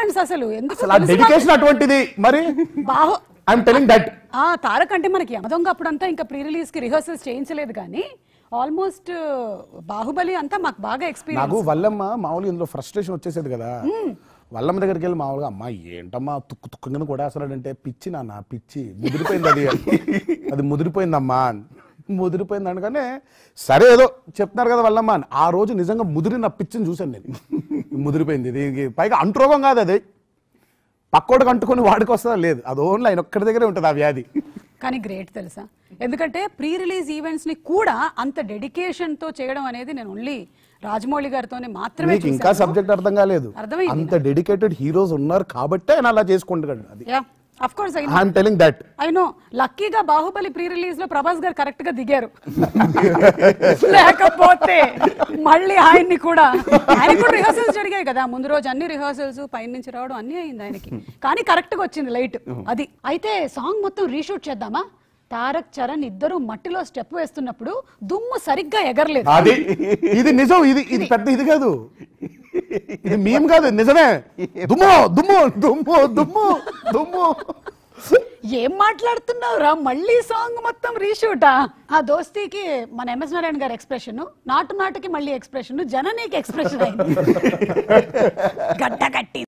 friends అసలు ఎందుకు dedication అటువంటిది మరి బాహు టెలింగ్ దట్ ఆ తారక్ అంటే మనకి యమదొంగ అప్పుడంతా ఇంకా ప్రీ రిలీజ్ కి రిహర్సల్స్ చేయించలేదు కానీ ఆల్మోస్ట్ uh, బాహుబలి అంతా మాకు బాగా ఎక్స్పీరియన్స్ నాకు వల్లమ్మ మామూలుగా ఇందులో ఫ్రస్ట్రేషన్ వచ్చేసేది కదా వల్లమ్మ దగ్గరికి వెళ్ళి మామూలుగా అమ్మా ఏంటమ్మా తుక్కు కూడా అసలు అంటే పిచ్చి నాన్న పిచ్చి ముదిరిపోయింది అది అది ముదిరిపోయిందమ్మా ముదిరిపోయింది అనగానే సరే ఏదో చెప్తున్నారు కదా వల్లమ్మ ఆ రోజు నిజంగా ముదిరిన పిచ్చిని చూశాను నేను ముదిరిపోయింది దీనికి పైగా అంటురోగం కాదు అది పక్కోడికి అంటుకొని వాడికి వస్తుందా లేదు అది ఓన్లీ ఆయన ఒక్కడి దగ్గరే ఉంటుంది ఆ వ్యాధి కానీ గ్రేట్ తెలుసా ఎందుకంటే ప్రీ రిలీజ్ ఈవెంట్స్ని కూడా అంత డెడికేషన్తో చేయడం అనేది నేను ఓన్లీ రాజమౌళి గారితోనే మాత్రమే ఇంకా సబ్జెక్ట్ అర్థం కాలేదు అంత డెడికేటెడ్ హీరోస్ ఉన్నారు కాబట్టి ఆయన అలా చేసుకుంటాడు అది of course I I'm telling that I know లక్కీగా బాహుబలి ప్రీ రిలీజ్ లో ప్రభాస్ గారు కరెక్ట్ గా దిగారు లేకపోతే మళ్ళీ ఆయన్ని కూడా ఆయన కూడా రిహర్సల్స్ జరిగాయి కదా ముందు రోజు అన్ని రిహర్సల్స్ పైన నుంచి రావడం అన్ని అయింది ఆయనకి కానీ కరెక్ట్ గా వచ్చింది లైట్ అది అయితే సాంగ్ మొత్తం రీషూట్ చేద్దామా తారక్ చరణ్ ఇద్దరు మట్టిలో స్టెప్ వేస్తున్నప్పుడు దుమ్ము సరిగ్గా ఎగరలేదు అది ఇది నిజం ఇది ఇది పెద్ద ఇది కాదు ఇది మేము కాదు నిజమే దుమ్ము దుమ్ము దుమ్ము దుమ్ము ఏం మాట్లాడుతున్నావురా మళ్ళీ సాంగ్ మొత్తం రీషూట్ ఆ దోస్తీకి మన ఎంఎస్ నారాయణ గారి ఎక్స్ప్రెషన్ నాటు నాటుకి మళ్ళీ ఎక్స్ప్రెషన్ జననీకి ఎక్స్ప్రెషన్ అయింది గడ్డ కట్టి